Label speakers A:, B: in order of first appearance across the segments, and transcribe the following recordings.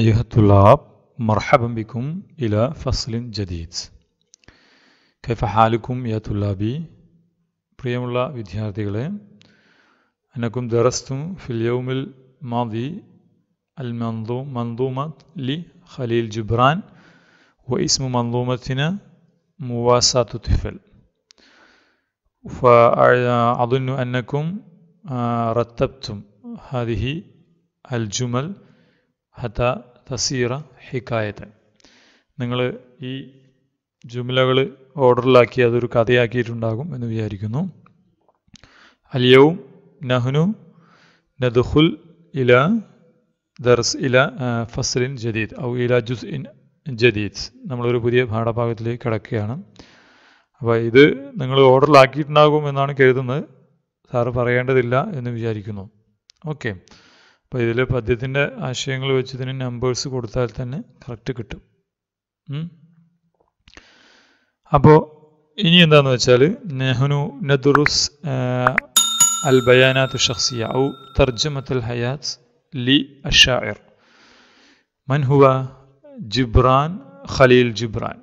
A: أيها الطلاب مرحبا بكم إلى فصل جديد كيف حالكم يا طلابي؟ പ്രിയമുള്ള വിദ്യാർത്ഥികളെ أنكم درستم في اليوم الماضي المنظومة لخليل جبران واسم منظومتنا مواساة طفل فأظن أنكم آه، رتبتم هذه الجمل حتى തസീറ ഹിക്കായത്ത് നിങ്ങൾ ഈ ജുമലകൾ ഓർഡറിലാക്കി അതൊരു കഥയാക്കിയിട്ടുണ്ടാകും എന്ന് വിചാരിക്കുന്നു അലിയവും നഹ്നു നദുഹുൽ ഇല ദർസ് ഇല ഫസ്ലിൻ ജദീദ് ഔ ഇല ജുസ് ഇൻ ജദീദ് നമ്മളൊരു പുതിയ പാഠഭാഗത്തിലേക്ക് കിടക്കുകയാണ് അപ്പോൾ ഇത് നിങ്ങൾ ഓർഡറിലാക്കിയിട്ടുണ്ടാകും എന്നാണ് കരുതുന്നത് സാറ് പറയേണ്ടതില്ല എന്ന് വിചാരിക്കുന്നു ഓക്കെ അപ്പോൾ ഇതിൽ പദ്യത്തിൻ്റെ ആശയങ്ങൾ വെച്ച് ഇതിന് നമ്പേഴ്സ് കൊടുത്താൽ തന്നെ കറക്റ്റ് കിട്ടും അപ്പോൾ ഇനി എന്താണെന്ന് വെച്ചാൽ നെഹ്നു നദുറുസ് അൽ ബയാനാത്ത് ഷഖ്സിയ ഔ തർജമത്തുൽ ഹയാത് ലി അഷായർ മൻഹുവ ജിബ്രാൻ ഖലീൽ ജിബ്രാൻ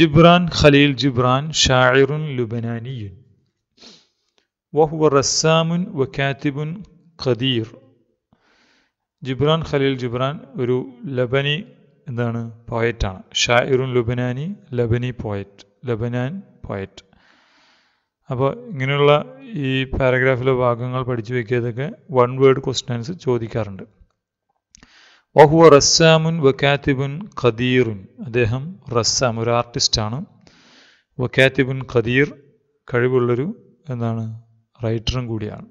A: ജിബ്രാൻ ഖലീൽ ജിബ്രാൻ ഷായറുൻ ലുബനാനിയുൻ റസ്സാമുൻ വ കാത്തിബുൻ ഖദീർ ജിബ്രാൻ ഖലീൽ ജിബ്രാൻ ഒരു ലബനി എന്താണ് പോയറ്റാണ് ഷാഇറുൻ ലുബനാനി ലബനി പോയറ്റ് ലബനാൻ പോയറ്റ് അപ്പോൾ ഇങ്ങനെയുള്ള ഈ പാരഗ്രാഫിലെ ഭാഗങ്ങൾ പഠിച്ചു വയ്ക്കിയതൊക്കെ വൺ വേർഡ് ക്വസ്റ്റ്യൻസ് ചോദിക്കാറുണ്ട് വഹുവ റസ്സാമുൻ വക്കാത്തിബുൻ ഖദീറുൻ അദ്ദേഹം റസ്സാം ഒരു ആർട്ടിസ്റ്റാണ് വക്കാത്തിബുൻ ഖദീർ കഴിവുള്ളൊരു എന്താണ് റൈറ്ററും കൂടിയാണ്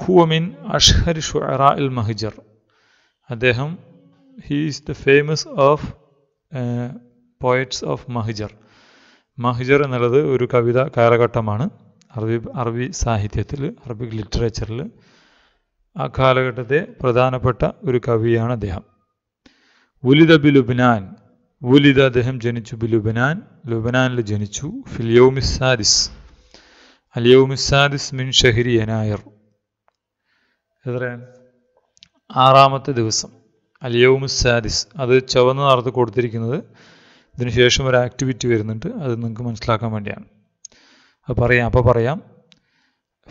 A: ഹുവമിൻ അഷ്ഹരി ഷുഅറ ഇൽ മഹിജർ അദ്ദേഹം he is the famous of poets of മഹിജർ മഹിജർ എന്നുള്ളത് ഒരു കവിത കാലഘട്ടമാണ് അറബി അറബി സാഹിത്യത്തിൽ അറബിക് ലിറ്ററേച്ചറിൽ ആ കാലഘട്ടത്തെ പ്രധാനപ്പെട്ട ഒരു കവിയാണ് അദ്ദേഹം ഉലിദ ബി ലുബ്നാൻ ഉലിദ അദ്ദേഹം ജനിച്ചു ബി ലുബനാൻ ലുബനാനിൽ ജനിച്ചു ഫിൽ സാദിസ് അൽ സാദിസ് മിൻ ഷഹിരി എനായർ എത്രയാണ് ആറാമത്തെ ദിവസം അലിയവും സാദിസ് അത് ചുവന്ന നിറത്ത് കൊടുത്തിരിക്കുന്നത് ഇതിനുശേഷം ഒരു ആക്ടിവിറ്റി വരുന്നുണ്ട് അത് നിങ്ങൾക്ക് മനസ്സിലാക്കാൻ വേണ്ടിയാണ് അപ്പോൾ പറയാം അപ്പോൾ പറയാം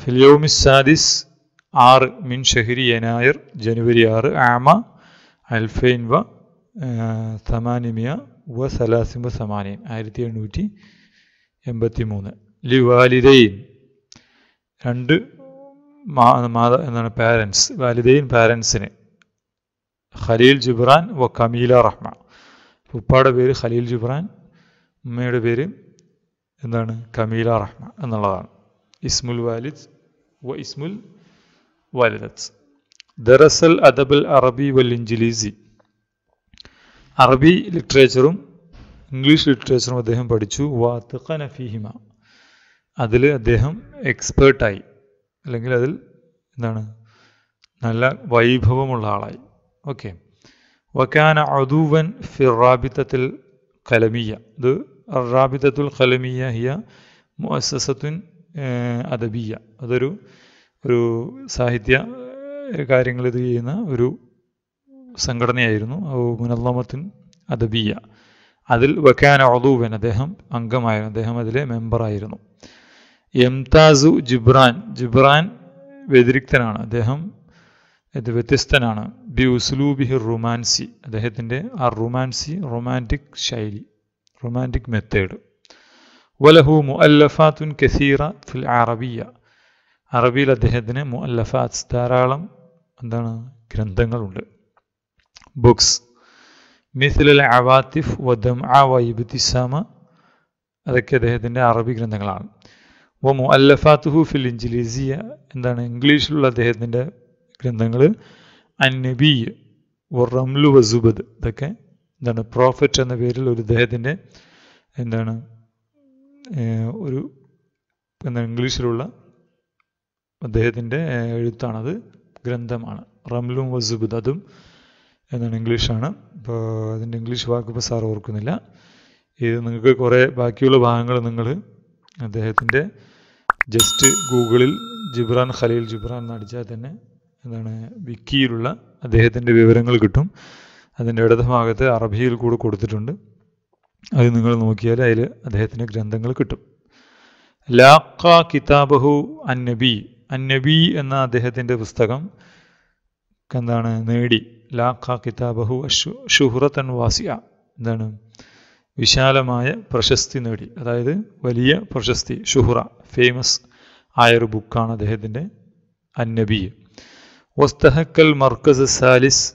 A: ഫിലിയോമി സാദിസ് ആറ് മിൻ ഷഹിരി എനായർ ജനുവരി ആറ് ആമ അൽഫൈൻ വ സമാനിമിയ വ സലാസിംബ സമാനിയൻ ആയിരത്തി എണ്ണൂറ്റി എൺപത്തി മൂന്ന് ലി വാലിദൈൻ രണ്ട് മാതാ എന്താണ് പാരൻസ് വാലിദൈൻ പാരൻസിന് ഖലീൽ ജുബ്രാൻ വ കമീല റഹ്മ ഉപ്പാടെ പേര് ഖലീൽ ജുബ്രാൻ ഉമ്മയുടെ പേര് എന്താണ് കമീല റഹ്മ എന്നുള്ളതാണ് ഇസ്മുൽ വാലിദ് വ ഇസ്മുൽ വാലിദത്ത് ദറസൽ അദബൽ അറബി വൽ ഇഞ്ചിലീസി അറബി ലിറ്ററേച്ചറും ഇംഗ്ലീഷ് ലിറ്ററേച്ചറും അദ്ദേഹം പഠിച്ചു വാത്തുഖ നഫീഹിമ അതിൽ അദ്ദേഹം എക്സ്പേർട്ടായി അല്ലെങ്കിൽ അതിൽ എന്താണ് നല്ല വൈഭവമുള്ള ആളായി ഓക്കെ വക്കാന അദൂവൻ ഫിറാബിത്തത്തിൽ കലമിയ ഇത് റാബിത്തത്തുൽ കലമിയ ഹിയ മുസത്തുൻ അദബിയ അതൊരു ഒരു സാഹിത്യ കാര്യങ്ങൾ ഇത് ചെയ്യുന്ന ഒരു സംഘടനയായിരുന്നു മുനല്ലമത്തിൻ അദബിയ അതിൽ വക്കാന അദൂവൻ അദ്ദേഹം അംഗമായിരുന്നു അദ്ദേഹം അതിലെ മെമ്പറായിരുന്നു എംതാസു ജിബ്രാൻ ജിബ്രാൻ വ്യതിരിക്തനാണ് അദ്ദേഹം ഇത് വ്യത്യസ്തനാണ് ബി ഉസ്ലൂബിഹി റൊമാൻസി അദ്ദേഹത്തിൻ്റെ ആ റൊമാൻസി റൊമാൻറ്റിക് ശൈലി റൊമാൻറ്റിക് മെത്തേഡ് വലഹു അല്ലഫാത്തുൻ കസീറ ഫിൽ അറബിയ അറബിയിൽ അദ്ദേഹത്തിന് മുഅല്ലഫാത്ത് ധാരാളം എന്താണ് ഗ്രന്ഥങ്ങളുണ്ട് ബുക്സ് മിസ്ലൽ അവാത്തിഫ് വദം ആ വൈബിത്തിസാമ അതൊക്കെ അദ്ദേഹത്തിൻ്റെ അറബി ഗ്രന്ഥങ്ങളാണ് അപ്പോൾ മുഅല്ലഫാത്തുഹു ഫിൽ ഇഞ്ചിലീസിയ എന്താണ് ഇംഗ്ലീഷിലുള്ള അദ്ദേഹത്തിൻ്റെ ഗ്രന്ഥങ്ങൾ അന്നബി റംലു വസുബദ് ഇതൊക്കെ എന്താണ് പ്രോഫറ്റ് എന്ന പേരിൽ ഒരു അദ്ദേഹത്തിൻ്റെ എന്താണ് ഒരു എന്താണ് ഇംഗ്ലീഷിലുള്ള അദ്ദേഹത്തിൻ്റെ എഴുത്താണത് ഗ്രന്ഥമാണ് റംലും വസുബദ് അതും എന്താണ് ഇംഗ്ലീഷാണ് അപ്പോൾ അതിൻ്റെ ഇംഗ്ലീഷ് വാക്ക് സാർ ഓർക്കുന്നില്ല ഇത് നിങ്ങൾക്ക് കുറേ ബാക്കിയുള്ള ഭാഗങ്ങൾ നിങ്ങൾ അദ്ദേഹത്തിൻ്റെ ജസ്റ്റ് ഗൂഗിളിൽ ജിബ്രാൻ ഖലീൽ ജിബ്രാൻ അടിച്ചാൽ തന്നെ എന്താണ് വിക്കിയിലുള്ള അദ്ദേഹത്തിൻ്റെ വിവരങ്ങൾ കിട്ടും അതിൻ്റെ ഇടത് ഭാഗത്ത് അറബിയിൽ കൂടെ കൊടുത്തിട്ടുണ്ട് അത് നിങ്ങൾ നോക്കിയാൽ അതിൽ അദ്ദേഹത്തിൻ്റെ ഗ്രന്ഥങ്ങൾ കിട്ടും ലാഖ കിതാബഹു അന്നബി അന്നബി എന്ന അദ്ദേഹത്തിൻ്റെ പുസ്തകം എന്താണ് നേടി ലാഖ കിതാബഹു ഷുഹുറത്തൻ വാസിയ എന്താണ് വിശാലമായ പ്രശസ്തി നേടി അതായത് വലിയ പ്രശസ്തി ഷുഹുറ ഫേമസ് ആയൊരു ബുക്കാണ് അദ്ദേഹത്തിൻ്റെ അന്നബി വസ്തഹക്കൽ മർക്കസ് സാലിസ്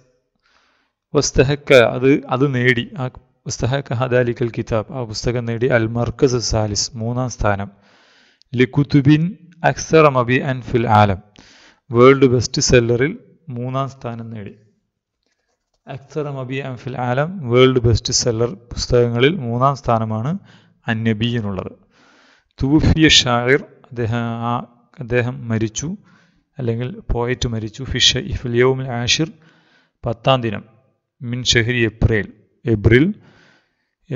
A: വസ്തഹക്ക അത് അത് നേടി ആ വസ്തഹക്ക ഹദാലിക്കൽ കിതാബ് ആ പുസ്തകം നേടി അൽ മർക്കസ് സാലിസ് മൂന്നാം സ്ഥാനം ലിഖുതുബിൻ അക്സർ മബി അൻ ഫിൽ ആലം വേൾഡ് ബെസ്റ്റ് സെല്ലറിൽ മൂന്നാം സ്ഥാനം നേടി അക്സർ ഫിൽ ആലം വേൾഡ് ബെസ്റ്റ് സെല്ലർ പുസ്തകങ്ങളിൽ മൂന്നാം സ്ഥാനമാണ് അന്നബീയനുള്ളത് തൂഫിയ ഷാഹിർ അദ്ദേഹം ആ അദ്ദേഹം മരിച്ചു അല്ലെങ്കിൽ പോയറ്റ് മരിച്ചു ഫിഷ ഇഫിൽ യൗമിൽ ആഷിർ പത്താം ദിനം മിൻ ഷെഹരി ഏപ്രിൽ ഏപ്രിൽ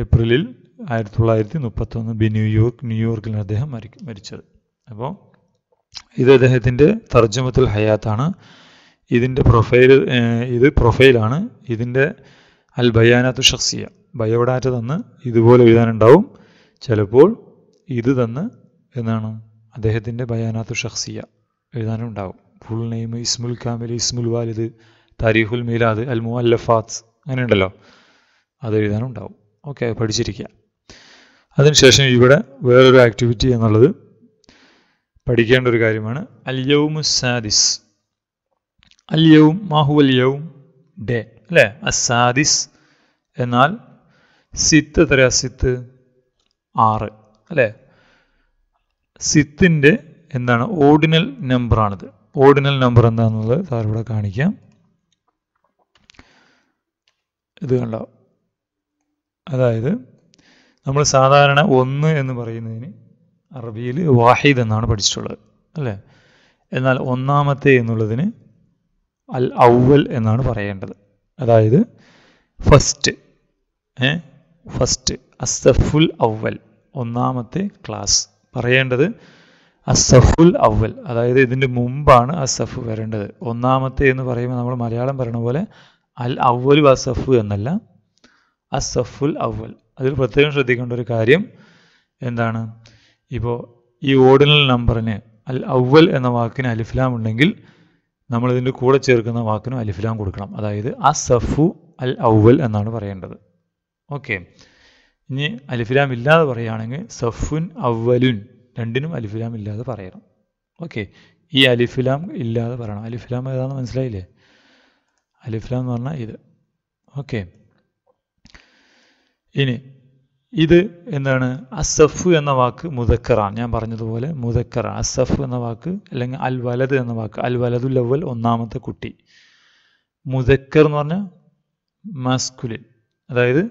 A: ഏപ്രിലിൽ ആയിരത്തി തൊള്ളായിരത്തി മുപ്പത്തൊന്ന് ബി ന്യൂയോർക്ക് ന്യൂയോർക്കിൽ അദ്ദേഹം മരിച്ചത് അപ്പോൾ ഇത് അദ്ദേഹത്തിൻ്റെ തർജ്ജമത്തിൽ ഹയാത്താണ് ഇതിൻ്റെ പ്രൊഫൈൽ ഇത് പ്രൊഫൈലാണ് ഇതിൻ്റെ അൽ ബയാനാത്തു ഷക്സിയ ബയോഡാറ്റ തന്ന് ഇതുപോലെ എഴുതാനുണ്ടാവും ചിലപ്പോൾ ഇത് തന്ന് എന്നാണ് അദ്ദേഹത്തിൻ്റെ ബയാനാത്തു ഷഖ്സിയ എഴുതാനുണ്ടാവും ഫുൾ നെയിം ഇസ്മുൽ കാമിൽ ഇസ്മുൽ വാലിദ് താരീഖുൽ മീലാദ് അൽ മു അല്ലഫാത്ത് അങ്ങനെയുണ്ടല്ലോ അത് എഴുതാനുണ്ടാവും ഓക്കെ പഠിച്ചിരിക്കുക അതിനുശേഷം ഇവിടെ വേറൊരു ആക്ടിവിറ്റി എന്നുള്ളത് പഠിക്കേണ്ട ഒരു കാര്യമാണ് അൽ യൗമു സാദിസ് അല്യവും അല്യവും ഡേ അല്ലേ അസാദിസ് എന്നാൽ സിത്ത് എത്ര സിത്ത് ആറ് അല്ലേ സിത്തിൻ്റെ എന്താണ് ഓർഡിനൽ നമ്പറാണിത് ഓർഡിനൽ നമ്പർ എന്താണെന്നുള്ളത് സാറിവിടെ കാണിക്കാം ഇത് കണ്ടോ അതായത് നമ്മൾ സാധാരണ ഒന്ന് എന്ന് പറയുന്നതിന് അറബിയിൽ വാഹിദ് എന്നാണ് പഠിച്ചിട്ടുള്ളത് അല്ലേ എന്നാൽ ഒന്നാമത്തെ എന്നുള്ളതിന് അൽ ഔവൽ എന്നാണ് പറയേണ്ടത് അതായത് ഫസ്റ്റ് ഫസ്റ്റ് അസഫുൽ ഔവൽ ഒന്നാമത്തെ ക്ലാസ് പറയേണ്ടത് അസഫുൽ ഔവൽ അതായത് ഇതിൻ്റെ മുമ്പാണ് അസഫ് വരേണ്ടത് ഒന്നാമത്തെ എന്ന് പറയുമ്പോൾ നമ്മൾ മലയാളം പറയണ പോലെ അൽ ഔവൽ അസഫ് എന്നല്ല അസഫുൽ ഔവൽ അതിൽ പ്രത്യേകം ശ്രദ്ധിക്കേണ്ട ഒരു കാര്യം എന്താണ് ഇപ്പോൾ ഈ ഓർഡിനൽ നമ്പറിന് അൽ ഔവൽ എന്ന വാക്കിന് അലിഫ്ലാം ഉണ്ടെങ്കിൽ നമ്മളിതിൻ്റെ കൂടെ ചേർക്കുന്ന വാക്കിനും അലിഫിലാം കൊടുക്കണം അതായത് അസഫു അൽ ഔവൽ എന്നാണ് പറയേണ്ടത് ഓക്കെ ഇനി അലിഫിലാം ഇല്ലാതെ പറയുകയാണെങ്കിൽ സഫുൻ അവലുൻ രണ്ടിനും അലിഫിലാം ഇല്ലാതെ പറയണം ഓക്കെ ഈ അലിഫിലാം ഇല്ലാതെ പറയണം അലിഫിലാം ഏതാണെന്ന് മനസ്സിലായില്ലേ അലിഫിലാം എന്ന് പറഞ്ഞാൽ ഇത് ഓക്കെ ഇനി ഇത് എന്താണ് അസഫ് എന്ന വാക്ക് മുതക്കറാണ് ഞാൻ പറഞ്ഞതുപോലെ മുതക്കറ അസഫ് എന്ന വാക്ക് അല്ലെങ്കിൽ അൽ വലത് എന്ന വാക്ക് അൽ വലതു ലവൽ ഒന്നാമത്തെ കുട്ടി മുതക്കർ എന്ന് പറഞ്ഞാൽ മസ്കുലിൻ അതായത്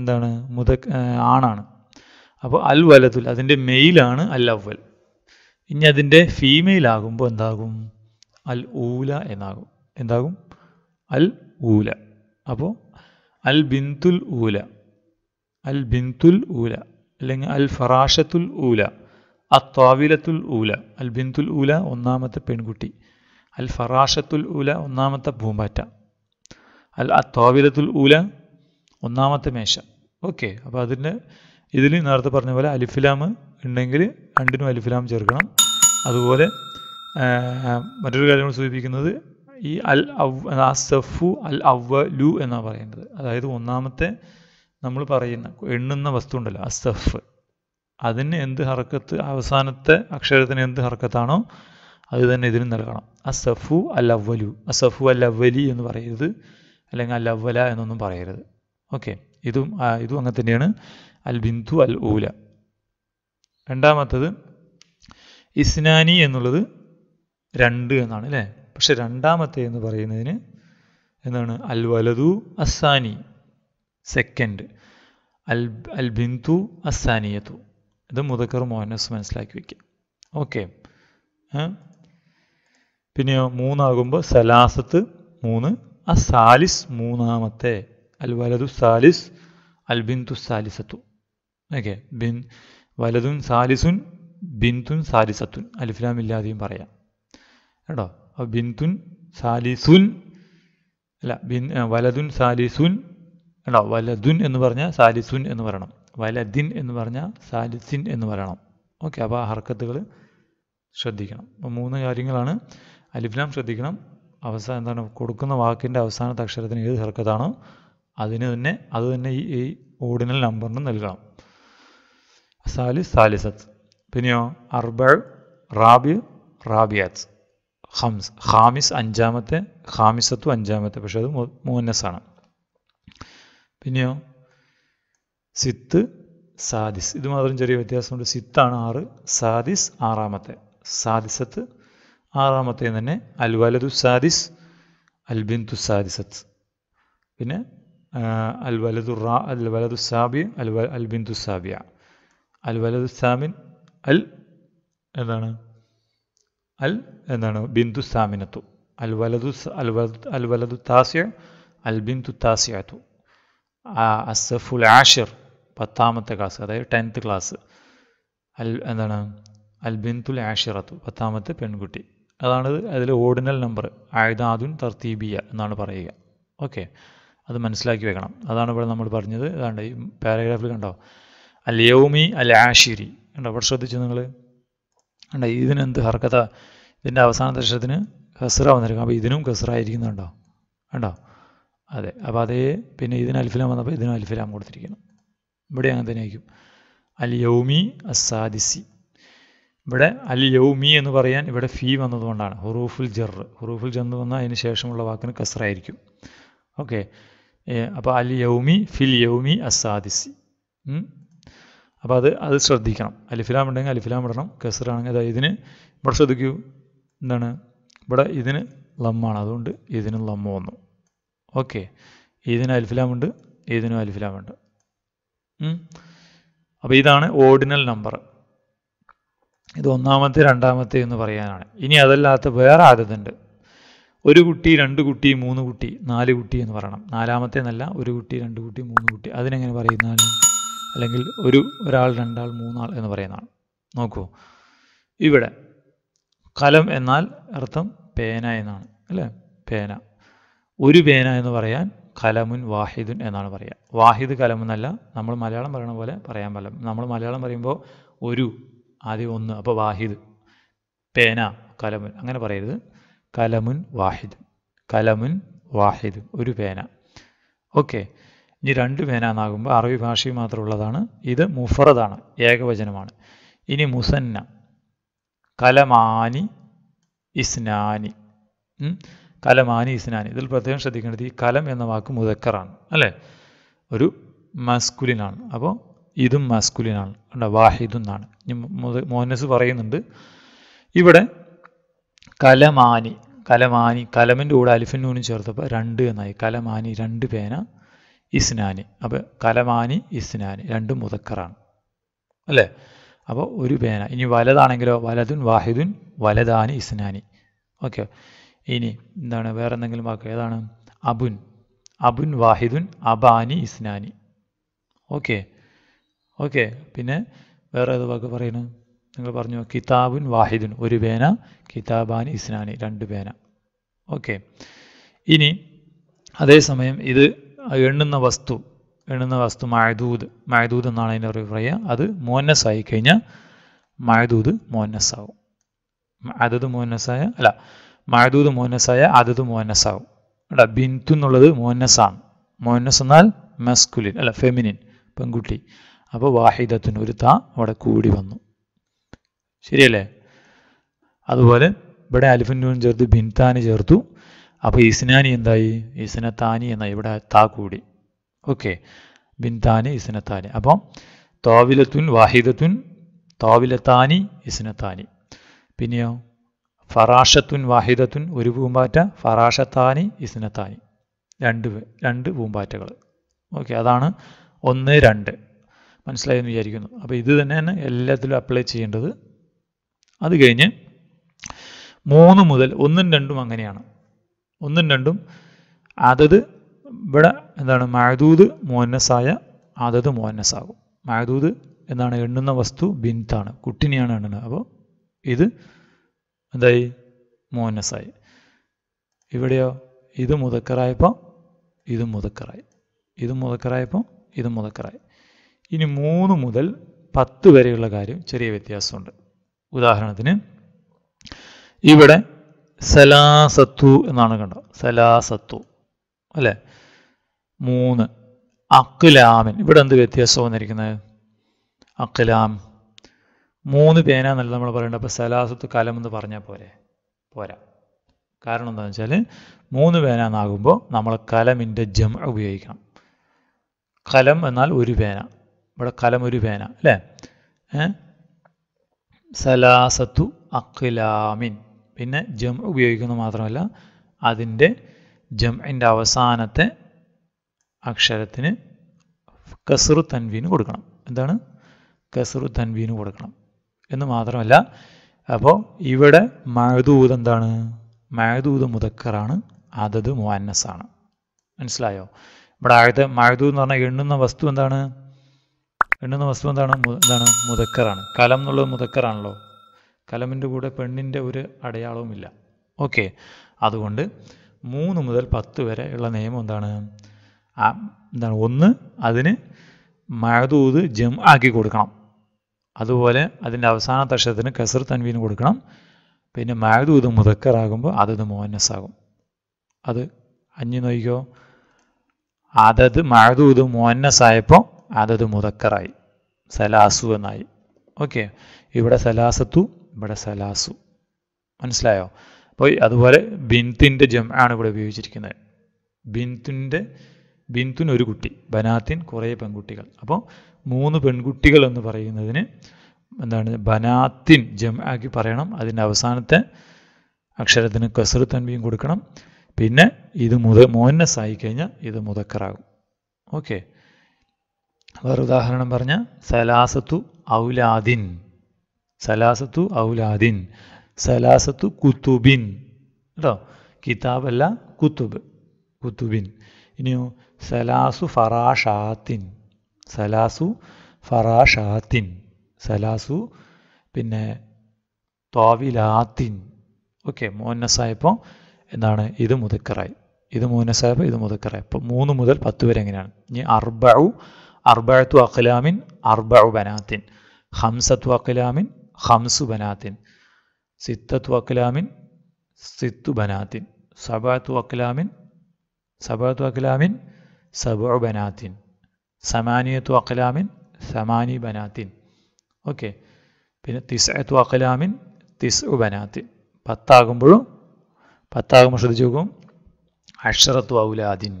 A: എന്താണ് മുതക് ആണാണ് അപ്പോൾ അൽ വലതുൽ അതിൻ്റെ മെയിലാണ് അൽ അവൽ ഇനി അതിൻ്റെ ഫീമെയിൽ ആകുമ്പോൾ എന്താകും അൽ ഊല എന്നാകും എന്താകും അൽ ഊല അപ്പോൾ അൽ ബിന്തുൽ ഊല അൽ ബിന്തുൽ ഊല അല്ലെങ്കിൽ അൽ ഫറാഷത്തുൽ ഊല അത്വാവിലത്തുൽ ഊല അൽ ബിന്തുൽ ഊല ഒന്നാമത്തെ പെൺകുട്ടി അൽ ഫറാഷത്തുൽ ഊല ഒന്നാമത്തെ പൂമ്പാറ്റ അൽ അത്വാവിലത്തുൽ ഊല ഒന്നാമത്തെ മേശ ഓക്കെ അപ്പോൾ അതിന് ഇതിൽ നേരത്തെ പറഞ്ഞ പോലെ അലിഫിലാം ഉണ്ടെങ്കിൽ രണ്ടിനും അലിഫിലാം ചേർക്കണം അതുപോലെ മറ്റൊരു കാര്യം സൂചിപ്പിക്കുന്നത് ഈ അൽ അവ സഫു അൽ അവ ലു എന്നാണ് പറയുന്നത് അതായത് ഒന്നാമത്തെ നമ്മൾ പറയുന്ന എണ്ണുന്ന വസ്തു ഉണ്ടല്ലോ അസഫ് അതിന് എന്ത് ഹർക്കത്ത് അവസാനത്തെ അക്ഷരത്തിന് എന്ത് ഹർക്കത്താണോ അത് തന്നെ ഇതിന് നൽകണം അസഫു അൽ അവലു അസഫു അൽ അവലി എന്ന് പറയരുത് അല്ലെങ്കിൽ അൽ അവല എന്നൊന്നും പറയരുത് ഓക്കെ ഇതും ഇതും അങ്ങനെ തന്നെയാണ് അൽ ബിന്ദു അൽ ഊല രണ്ടാമത്തത് ഇസ്നാനി എന്നുള്ളത് രണ്ട് എന്നാണ് അല്ലേ പക്ഷെ രണ്ടാമത്തെ എന്ന് പറയുന്നതിന് എന്താണ് അൽ വലതു അസാനി സെക്കൻഡ് അൽ അൽ ബിന്ദു അസാനിയത്തു ഇത് മുതക്കർ മോഹനസ് മനസ്സിലാക്കി വയ്ക്കുക ഓക്കെ പിന്നെയോ മൂന്നാകുമ്പോൾ സലാസത്ത് മൂന്ന് ആ സാലിസ് മൂന്നാമത്തെ അൽ വലതു സാലിസ് അൽ ബിന്ദു സാലിസത്തു ഓക്കെ ബിൻ വലതുൻ സാലിസുൻ ബിന്ദുൻ സാലിസത്തുൻ അൽഫിലാം ഇല്ലാതെയും പറയാം കേട്ടോ ബിന്ദുൻ സാലിസുൻ അല്ല ബിൻ വലതുൻ സാലിസുൻ കേട്ടോ ദുൻ എന്ന് പറഞ്ഞാൽ സാലിസുൻ എന്ന് പറയണം ദിൻ എന്ന് പറഞ്ഞാൽ സാലിസിൻ എന്ന് പറയണം ഓക്കെ അപ്പോൾ ആ ഹർക്കത്തുകൾ ശ്രദ്ധിക്കണം അപ്പോൾ മൂന്ന് കാര്യങ്ങളാണ് അലിഫ്ലാം ശ്രദ്ധിക്കണം അവസാനം എന്താണ് കൊടുക്കുന്ന വാക്കിൻ്റെ അവസാനത്തെ അക്ഷരത്തിന് ഏത് ഹർക്കത്താണോ അതിന് തന്നെ അത് തന്നെ ഈ ഈ ഓർഡിനൽ നമ്പറിന് നൽകണം സാലിസ് സാലിസത്ത് പിന്നെയോ അർബ റാബി റാബിയാത്ത് ഹംസ് ഹാമിസ് അഞ്ചാമത്തെ ഹാമിസത്തു അഞ്ചാമത്തെ പക്ഷേ അത് ആണ് പിന്നെയോ സിത്ത് സാദിസ് ഇത് മാത്രം ചെറിയ വ്യത്യാസമുണ്ട് സിത്താണ് ആറ് സാദിസ് ആറാമത്തെ സാദിസത്ത് ആറാമത്തെ തന്നെ അൽവലദു സാദിസ് അൽബിന്തു സാദിസത്ത് പിന്നെ അൽവലദു റാ അൽ സാബി അൽ അൽബിന്തു സാബിയ അൽവലദു സാമിൻ അൽ എന്താണ് അൽ എന്താണ് ബിന്ദു സാമിനത്തു അൽവലദു വലതു അൽവലദു വലതു താസിയ അൽ അസഫുൽ ആഷിർ പത്താമത്തെ ക്ലാസ് അതായത് ടെൻത്ത് ക്ലാസ് അൽ എന്താണ് അൽ ബിന്തുൽ ആഷിറത്ത് പത്താമത്തെ പെൺകുട്ടി അതാണ് അതിലെ ഓർഡിനൽ നമ്പർ ആയുധാദുൻ തർത്തീബിയ എന്നാണ് പറയുക ഓക്കെ അത് മനസ്സിലാക്കി വെക്കണം അതാണ് ഇവിടെ നമ്മൾ പറഞ്ഞത് അതാണ് ഈ പാരഗ്രാഫിൽ കണ്ടോ അൽ യൗമി അൽ ആഷിരി കണ്ടോ അവിടെ ശ്രദ്ധിച്ചു നിങ്ങൾ കണ്ടോ ഇതിനെന്ത് ഹർക്കഥ ഇതിൻ്റെ അവസാനത്തെ അക്ഷരത്തിന് ഖസ്റ വന്നിരിക്കും അപ്പോൾ ഇതിനും ഖസ്റായിരിക്കുന്നുണ്ടോ കണ്ടോ അതെ അപ്പോൾ അതേ പിന്നെ ഇതിന് അൽഫിലാം വന്നപ്പോൾ ഇതിനും അൽഫിലാം കൊടുത്തിരിക്കണം ഇവിടെ അങ്ങനെ തന്നെ ആയിരിക്കും അൽ യൗമി അസാദിസി ഇവിടെ അൽ യൗമി എന്ന് പറയാൻ ഇവിടെ ഫീ വന്നതുകൊണ്ടാണ് ഹുറൂഫുൽ ജർ ഹുറൂഫുൽ ജെന്ന് വന്നാൽ അതിന് ശേഷമുള്ള വാക്കിന് കസറായിരിക്കും ഓക്കെ അപ്പോൾ അൽ യൗമി ഫിൽ യൗമി അസാദിസി അപ്പോൾ അത് അത് ശ്രദ്ധിക്കണം അലിഫിലാം ഉണ്ടെങ്കിൽ അലിഫിലാം ഇടണം കസറാണെങ്കിൽ അതായത് ഇതിന് ഇവിടെ ശ്രദ്ധിക്കൂ എന്താണ് ഇവിടെ ഇതിന് ലമ്മാണ് അതുകൊണ്ട് ഇതിന് ലമ്മ വന്നു ഓക്കെ ഇതിന് അൽഫിലാമുണ്ട് ഇതിനും അൽഫിലാമുണ്ട് അപ്പോൾ ഇതാണ് ഓർഡിനൽ നമ്പർ ഇത് ഒന്നാമത്തെ രണ്ടാമത്തെ എന്ന് പറയാനാണ് ഇനി അതല്ലാത്ത വേറെ ആദ്യത്തുണ്ട് ഒരു കുട്ടി രണ്ട് കുട്ടി മൂന്ന് കുട്ടി നാല് കുട്ടി എന്ന് പറയണം നാലാമത്തെ എന്നല്ല ഒരു കുട്ടി രണ്ട് കുട്ടി മൂന്ന് കുട്ടി അതിനെങ്ങനെ പറയുന്നതാണ് അല്ലെങ്കിൽ ഒരു ഒരാൾ രണ്ടാൾ മൂന്നാൾ എന്ന് പറയുന്നതാണ് നോക്കൂ ഇവിടെ കലം എന്നാൽ അർത്ഥം പേന എന്നാണ് അല്ലേ പേന ഒരു പേന എന്ന് പറയാൻ കലമുൻ വാഹിദുൻ എന്നാണ് പറയുക വാഹിദ് കലമെന്നല്ല നമ്മൾ മലയാളം പറയണ പോലെ പറയാൻ പല നമ്മൾ മലയാളം പറയുമ്പോൾ ഒരു ആദ്യം ഒന്ന് അപ്പോൾ വാഹിദ് പേന കലമുൻ അങ്ങനെ പറയരുത് കലമുൻ വാഹിദ് കലമുൻ വാഹിദ് ഒരു പേന ഓക്കെ ഇനി രണ്ട് പേന എന്നാകുമ്പോൾ അറബി ഭാഷയിൽ മാത്രമുള്ളതാണ് ഇത് മുഫറദാണ് ഏകവചനമാണ് ഇനി മുസന്ന കലമാനി ഇസ്നാനി കലമാനി ആനീസിനാൻ ഇതിൽ പ്രത്യേകം ശ്രദ്ധിക്കേണ്ടത് ഈ കലം എന്ന വാക്ക് മുതക്കറാണ് അല്ലേ ഒരു മസ്കുലിനാണ് അപ്പോൾ ഇതും മസ്കുലിനാണ് കണ്ട വാഹിദ് എന്നാണ് മോനസ് പറയുന്നുണ്ട് ഇവിടെ കലമാനി കലമാനി കലമിൻ്റെ കൂടെ നൂനും ചേർത്തപ്പോൾ രണ്ട് എന്നായി കലമാനി രണ്ട് പേന ഇസ്നാനി അപ്പോൾ കലമാനി ഇസ്നാനി രണ്ടും മുതക്കറാണ് അല്ലേ അപ്പോൾ ഒരു പേന ഇനി വലതാണെങ്കിലോ വലതുൻ വാഹിദുൻ വലതാനി ഇസ്നാനി ഓക്കെ ഇനി എന്താണ് വേറെ എന്തെങ്കിലും വാക്ക് ഏതാണ് അബുൻ അബുൻ വാഹിദുൻ അബാനി ഇസ്നാനി ഓക്കെ ഓക്കെ പിന്നെ വേറെ ഏത് വാക്ക് പറയുന്നു നിങ്ങൾ പറഞ്ഞു കിതാബുൻ വാഹിദുൻ ഒരു പേന കിതാബാനി ഇസ്നാനി രണ്ട് പേന ഓക്കെ ഇനി അതേസമയം ഇത് എണ്ണുന്ന വസ്തു എണ്ണുന്ന വസ്തു മഴദൂത് മഴദൂത് എന്നാണ് അതിൻ്റെ ഒരു പറയുക അത് മോന്നസ് ആയി കഴിഞ്ഞാൽ മഴദൂത് മോന്നസ് ആവും അതത് മോന്നസായ അല്ല മഴദൂത് മോനസായ അതത് മോനസാവും അല്ല ബിന്തു എന്നുള്ളത് മോനസാണ് മോനസ് എന്നാൽ മസ്കുലിൻ അല്ല ഫെമിനിൻ പെൺകുട്ടി അപ്പോൾ വാഹിദത്തിന് ഒരു താ അവിടെ കൂടി വന്നു ശരിയല്ലേ അതുപോലെ ഇവിടെ അലിഫിൻ ചേർത്ത് ബിൻതാനി ചേർത്തു അപ്പോൾ ഇസ്നാനി എന്തായി ഇസ്നത്താനി എന്നായി ഇവിടെ താ കൂടി ഓക്കെ ബിൻതാനി ഇസ്നത്താനി അപ്പം തോവിലത്തുൻ വാഹിദത്തുൻ തോവിലത്താനി ഇസ്നത്താനി പിന്നെയോ ഫറാഷത്തുൻ വാഹിദത്തുൻ ഒരു പൂമ്പാറ്റ ഫറാഷത്താനി ഇസ്നത്താനി രണ്ട് രണ്ട് പൂമ്പാറ്റകൾ ഓക്കെ അതാണ് ഒന്ന് രണ്ട് മനസ്സിലായി എന്ന് വിചാരിക്കുന്നു അപ്പോൾ ഇത് തന്നെയാണ് എല്ലാത്തിലും അപ്ലൈ ചെയ്യേണ്ടത് അത് കഴിഞ്ഞ് മൂന്ന് മുതൽ ഒന്നും രണ്ടും അങ്ങനെയാണ് ഒന്നും രണ്ടും അതത് ഇവിടെ എന്താണ് മഴദൂത് മോന്നസായ അതത് മോന്നസാകും മഴദൂത് എന്നാണ് എണ്ണുന്ന വസ്തു ബിൻത്താണ് കുട്ടിനെയാണ് എണ്ണുന്നത് അപ്പോൾ ഇത് എന്തായി മോനസായി ഇവിടെയോ ഇത് മുതക്കറായപ്പോൾ ഇത് മുതക്കറായി ഇത് മുതക്കറായപ്പോൾ ഇത് മുതക്കറായി ഇനി മൂന്ന് മുതൽ പത്ത് വരെയുള്ള കാര്യം ചെറിയ വ്യത്യാസമുണ്ട് ഉദാഹരണത്തിന് ഇവിടെ സലാസത്തു എന്നാണ് കണ്ടോ സലാസത്തു അല്ലേ മൂന്ന് അക്കുലാമിൻ ഇവിടെ എന്ത് വ്യത്യാസം വന്നിരിക്കുന്നത് അക്കുലാം മൂന്ന് പേന എന്നല്ല നമ്മൾ പറയേണ്ടത് അപ്പോൾ സലാസത്ത് കലം എന്ന് പറഞ്ഞാൽ പോരെ പോരാ കാരണം എന്താണെന്ന് വെച്ചാൽ മൂന്ന് പേന എന്നാകുമ്പോൾ നമ്മൾ കലമിൻ്റെ ജം ഉപയോഗിക്കണം കലം എന്നാൽ ഒരു പേന ഇവിടെ കലം ഒരു പേന അല്ലേ സലാസത്തു അഖിലാമിൻ പിന്നെ ജം ഉപയോഗിക്കുന്നത് മാത്രമല്ല അതിൻ്റെ ജംഇൻ്റെ അവസാനത്തെ അക്ഷരത്തിന് കസറു തൻവീന് കൊടുക്കണം എന്താണ് കസറു തൻവീന് കൊടുക്കണം എന്ന് അപ്പോൾ ഇവിടെ മഴദൂത് എന്താണ് മഴദൂത് മുതക്കറാണ് അതത് മുവാന്നസാണ് മനസ്സിലായോ ഇവിടെ ആദ്യത്തെ മഴദൂത് എന്ന് പറഞ്ഞാൽ എണ്ണുന്ന വസ്തു എന്താണ് എണ്ണുന്ന വസ്തു എന്താണ് എന്താണ് മുതക്കറാണ് കലം എന്നുള്ളത് മുതക്കറാണല്ലോ കലമിൻ്റെ കൂടെ പെണ്ണിൻ്റെ ഒരു അടയാളവുമില്ല ഓക്കെ അതുകൊണ്ട് മൂന്ന് മുതൽ പത്ത് വരെ ഉള്ള നിയമം എന്താണ് എന്താണ് ഒന്ന് അതിന് മഴതൂത് ജം ആക്കി കൊടുക്കണം അതുപോലെ അതിൻ്റെ അവസാനത്തെ അക്ഷരത്തിന് കസർ തൻവീന് കൊടുക്കണം പിന്നെ മാഗ്ദൂത് മുതക്കറാകുമ്പോൾ അതത് മോഹന്നസ് ആകും അത് അഞ്ഞു നോക്കിയോ അതത് മാഗ്ദൂത് മോഹന്നസ് ആയപ്പോൾ അതത് മുതക്കറായി സലാസു എന്നായി ഓക്കെ ഇവിടെ സലാസത്തു ഇവിടെ സലാസു മനസ്സിലായോ അപ്പോൾ അതുപോലെ ബിന്തിൻ്റെ ജം ആണ് ഇവിടെ ഉപയോഗിച്ചിരിക്കുന്നത് ബിന്തുൻ്റെ ബിൻത്തുൻ ഒരു കുട്ടി ബനാത്തിൻ കുറേ പെൺകുട്ടികൾ അപ്പോൾ മൂന്ന് പെൺകുട്ടികൾ എന്ന് പറയുന്നതിന് എന്താണ് ബനാത്തിൻ ജം ആക്കി പറയണം അതിൻ്റെ അവസാനത്തെ അക്ഷരത്തിന് കസറു തൻവിയും കൊടുക്കണം പിന്നെ ഇത് മുത മോന്നസ് കഴിഞ്ഞാൽ ഇത് മുതക്കറാകും ഓക്കെ വേറെ ഉദാഹരണം പറഞ്ഞ സലാസത്തു ഔലാദിൻ സലാസത്തു ഔലാദിൻ സലാസത്തു കുത്തുബിൻ കേട്ടോ കിതാബല്ല കുത്തുബ് കുത്തുബിൻ ഇനിയോ സലാസു ഫറാഷാത്തിൻ സലാസു ഫറാഷാത്തിൻ സലാസു പിന്നെ താവിലാത്തിൻ ഓക്കെ മോന്നസായപ്പോൾ എന്താണ് ഇത് മുതക്കറായി ഇത് മോന്നസായപ്പോൾ ഇത് മുതക്കറായി അപ്പോൾ മൂന്ന് മുതൽ പത്ത് വരെ എങ്ങനെയാണ് ഇനി അർബഉ അർബഅത്തു അഖലാമിൻ അർബഉ ബനാത്തിൻ ഹംസത്തു അഖലാമിൻ ഹംസു ബനാത്തിൻ സിത്തത്തു അഖലാമിൻ സിത്തു ബനാത്തിൻ സബാത്തു അഖലാമിൻ സബാത്തു അഖലാമിൻ സബഉ ബനാത്തിൻ സമാനിയത്തു അക്കലാമിൻ സമാനി ബനാത്തിൻ ഓക്കെ പിന്നെ തിസഅത്തു അക്കലാമിൻ തിസ് ഉ ബനാത്തിൻ പത്താകുമ്പോഴും പത്താകുമ്പോൾ ശ്രദ്ധിച്ചു നോക്കും അഷറത്തു ഔലാദിൻ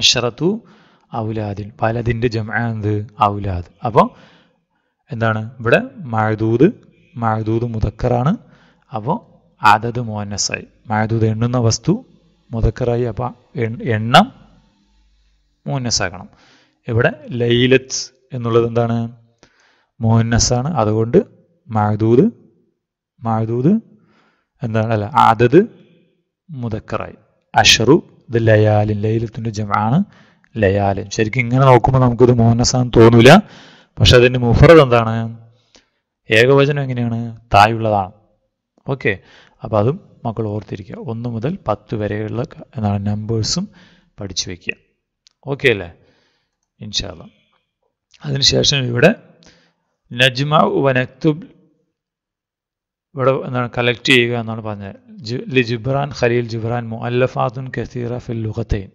A: അഷറത്തു ഔലാദിൻ പലതിൻ്റെ ജമാന്ത് ഔലാദ് അപ്പോൾ എന്താണ് ഇവിടെ മഴദൂത് മഴദൂത് മുതക്കറാണ് അപ്പോൾ അതത് മോനസായി മഴദൂത് എണ്ണുന്ന വസ്തു മുതക്കറായി അപ്പം എണ്ണം മോനസ്സാകണം ഇവിടെ ലൈലത്ത് എന്നുള്ളത് എന്താണ് മോഹന്നസാണ് അതുകൊണ്ട് മഹദൂദ് മഹദൂദ് എന്താണ് അല്ല ആദത് മുതക്കറായി അഷറു ഇത് ലയാലിൻ ലൈലത്തിൻ്റെ ജമാണ് ലയാലിൻ ശരിക്കും ഇങ്ങനെ നോക്കുമ്പോൾ നമുക്കിത് മോഹന്നസാന്ന് തോന്നില്ല പക്ഷെ അതിൻ്റെ മുഫറത് എന്താണ് ഏകവചനം എങ്ങനെയാണ് തായുള്ളതാണ് ഓക്കെ അപ്പോൾ അതും മക്കൾ ഓർത്തിരിക്കുക ഒന്ന് മുതൽ പത്ത് വരെയുള്ള എന്താണ് നമ്പേഴ്സും പഠിച്ചു വയ്ക്കുക ഓക്കെ അല്ലേ ഇൻഷാല്ല അതിനുശേഷം ഇവിടെ നജ്മ വനക്തുബ് ഇവിടെ എന്താണ് കളക്ട് ചെയ്യുക എന്നാണ് പറഞ്ഞത് ലി ജിബ്രാൻ ഖലീൽ ജിബ്രാൻ അല്ലഫാദുൻ കസീറ ഫിൽ ലുഖത്തൈൻ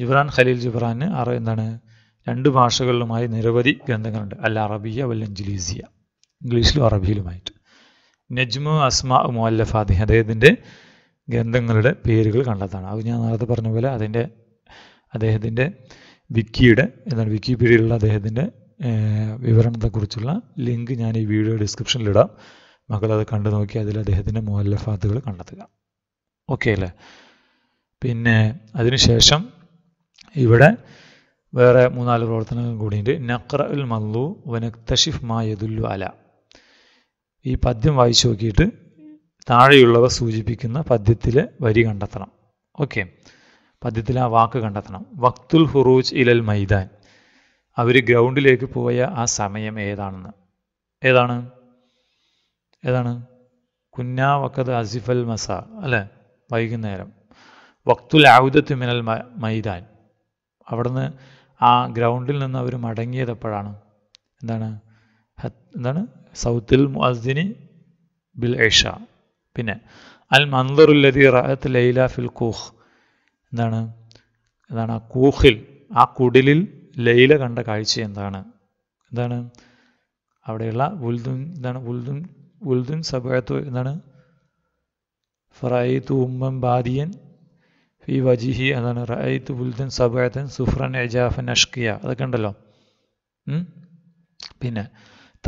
A: ജിബ്രാൻ ഖലീൽ ജിബ്രാന് അറ എന്താണ് രണ്ട് ഭാഷകളിലുമായി നിരവധി ഗ്രന്ഥങ്ങളുണ്ട് അൽ അറബിയ വൽ ഇംഗ്ലീസിയ ഇംഗ്ലീഷിലും അറബിയിലുമായിട്ട് നജ്മു അസ്മാ മുഅല്ലഫാദ് അദ്ദേഹത്തിൻ്റെ ഗ്രന്ഥങ്ങളുടെ പേരുകൾ കണ്ടെത്താണ് അത് ഞാൻ നേരത്തെ പറഞ്ഞ പോലെ അതിൻ്റെ അദ്ദേഹത്തിൻ്റെ വിക്കിയുടെ എന്നാൽ വിക്കിപീഡിയയിലുള്ള അദ്ദേഹത്തിൻ്റെ വിവരണത്തെക്കുറിച്ചുള്ള ലിങ്ക് ഞാൻ ഈ വീഡിയോ ഡിസ്ക്രിപ്ഷനിലിടാം അത് കണ്ടു നോക്കി അതിൽ അദ്ദേഹത്തിൻ്റെ മുവല്ലഫാത്തുകൾ കണ്ടെത്തുക ഓക്കെ അല്ലേ പിന്നെ അതിനുശേഷം ഇവിടെ വേറെ മൂന്നാല് പ്രവർത്തനങ്ങൾ കൂടിയുണ്ട് നഖ്ര ഉൽ മല്ലു വനക്തഷിഫ് മാ യദുല്ലു അല ഈ പദ്യം വായിച്ചു നോക്കിയിട്ട് താഴെയുള്ളവ സൂചിപ്പിക്കുന്ന പദ്യത്തിലെ വരി കണ്ടെത്തണം ഓക്കെ പദ്യത്തിൽ ആ വാക്ക് കണ്ടെത്തണം വക്തുൽ ഹുറൂജ് ഇലൽ മൈദാൻ അവർ ഗ്രൗണ്ടിലേക്ക് പോയ ആ സമയം ഏതാണെന്ന് ഏതാണ് ഏതാണ് കുന്നാ വക്കത് അസിഫൽ മസ അല്ലേ വൈകുന്നേരം വക്തുൽ ഔദത്ത് മിനൽ മൈദാൻ അവിടുന്ന് ആ ഗ്രൗണ്ടിൽ നിന്ന് അവർ മടങ്ങിയത് എപ്പോഴാണ് എന്താണ് എന്താണ് സൗത്തിൽ മുഅദ്ദിനി ബിൽ ഏഷ പിന്നെ അൽ മന്ദറുല്ലതി റഹത്ത് ലൈല ഫിൽ കൂഹ് എന്താണ് എന്താണ് ആ കൂഹിൽ ആ കുടിലിൽ ലൈല കണ്ട കാഴ്ച എന്താണ് എന്താണ് അവിടെയുള്ള ഉൽദുൻ എന്താണ് ഉൽദുൻ ഉൽദുൻ സബത്ത് എന്താണ് ഫറൈത്തു ഉമ്മം ബാദിയൻ ഫി വജിഹി അതാണ് റായിത്ത് ഉൽദുൻ സബത്തൻ സുഫ്രൻ എജാഫൻ അഷ്കിയ അതൊക്കെ ഉണ്ടല്ലോ പിന്നെ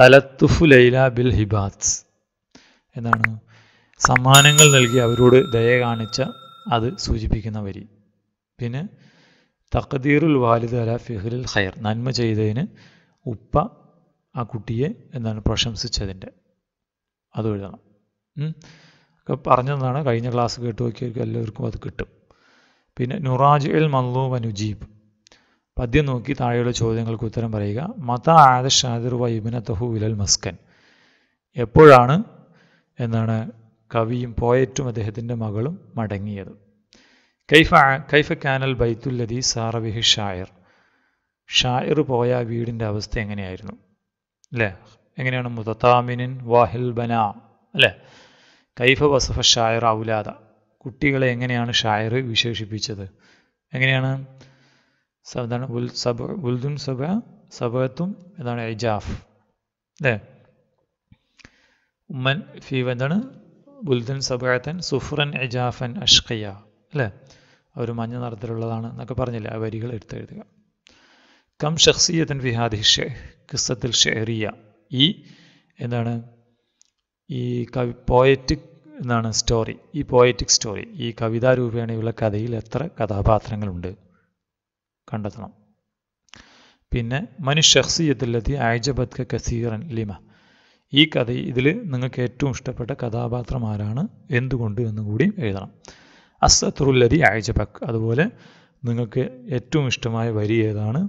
A: തലത്തുഫു ലൈല ബിൽ ഹിബാത്സ് എന്താണ് സമ്മാനങ്ങൾ നൽകി അവരോട് ദയ കാണിച്ച അത് സൂചിപ്പിക്കുന്ന വരി പിന്നെ തക്കദീറുൽ വാലിദ് അല ഫിഹ്ലുൽ ഖൈർ നന്മ ചെയ്തതിന് ഉപ്പ ആ കുട്ടിയെ എന്താണ് പ്രശംസിച്ചതിൻ്റെ അത് എഴുതണം ഒക്കെ പറഞ്ഞതാണ് കഴിഞ്ഞ ക്ലാസ് കേട്ട് നോക്കിയവർക്ക് എല്ലാവർക്കും അത് കിട്ടും പിന്നെ നുറാജ് എൽ മല്ലൂ വനുജീബ് പദ്യം നോക്കി താഴെയുള്ള ചോദ്യങ്ങൾക്ക് ഉത്തരം പറയുക മത ആദ ഷാദിർ വൈബിന തഹു വിലൽ മസ്കൻ എപ്പോഴാണ് എന്താണ് കവിയും പോയറ്റും അദ്ദേഹത്തിൻ്റെ മകളും മടങ്ങിയത് കൈഫ കൈഫ കാനൽ ബൈത്തുല്ലതി സാറവിഹി ഷായർ ഷായർ പോയ വീടിൻ്റെ അവസ്ഥ എങ്ങനെയായിരുന്നു അല്ലേ എങ്ങനെയാണ് മുതത്താമിനിൻ വാഹിൽ ബന അല്ലേ കൈഫ വസഫ ഷായർ ഔലാദ കുട്ടികളെ എങ്ങനെയാണ് ഷായർ വിശേഷിപ്പിച്ചത് എങ്ങനെയാണ് എന്താണ് ഉൽ സബ ഉൽദുൻ സബ സബത്തും എന്താണ് എജാഫ് അല്ലേ ഉമ്മൻ ഫീവ് എന്താണ് ബുൽദൻ സബാത്തൻ സുഫ്രൻ എജാഫൻ അഷ്ഖിയ അല്ലേ ഒരു മഞ്ഞ നിറത്തിലുള്ളതാണ് എന്നൊക്കെ പറഞ്ഞില്ല ആ വരികൾ എടുത്തെഴുതുക കം ഷഖ്സിയത്തൻ ഫിഹാദി ഷെ കിസ്സത്തിൽ ഷെഹറിയ ഈ എന്താണ് ഈ കവി പോയറ്റിക് എന്നാണ് സ്റ്റോറി ഈ പോയറ്റിക് സ്റ്റോറി ഈ കവിതാ രൂപേണയുള്ള കഥയിൽ എത്ര കഥാപാത്രങ്ങളുണ്ട് കണ്ടെത്തണം പിന്നെ മനുഷ്യഹ്സിയത്തിലെത്തി ആജബത്ക കസീറൻ ലിമ ഈ കഥ ഇതിൽ നിങ്ങൾക്ക് ഏറ്റവും ഇഷ്ടപ്പെട്ട കഥാപാത്രം ആരാണ് എന്തുകൊണ്ട് എന്ന് കൂടി എഴുതണം അസത്തുറുല്ലതി ആയജബക് അതുപോലെ നിങ്ങൾക്ക് ഏറ്റവും ഇഷ്ടമായ വരി ഏതാണ്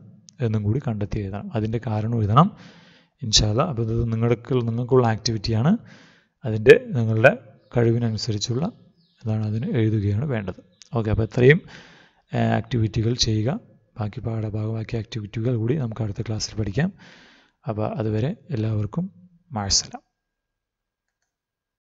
A: എന്നും കൂടി കണ്ടെത്തി എഴുതണം അതിൻ്റെ കാരണം എഴുതണം ഇൻഷാല്ല അപ്പോൾ ഇത് നിങ്ങൾക്ക് നിങ്ങൾക്കുള്ള ആക്ടിവിറ്റിയാണ് അതിൻ്റെ നിങ്ങളുടെ കഴിവിനനുസരിച്ചുള്ള ഇതാണ് അതിന് എഴുതുകയാണ് വേണ്ടത് ഓക്കെ അപ്പോൾ ഇത്രയും ആക്ടിവിറ്റികൾ ചെയ്യുക ബാക്കി പാഠഭാഗം ബാക്കി ആക്ടിവിറ്റികൾ കൂടി നമുക്ക് അടുത്ത ക്ലാസ്സിൽ പഠിക്കാം അപ്പോൾ അതുവരെ എല്ലാവർക്കും Marcelo.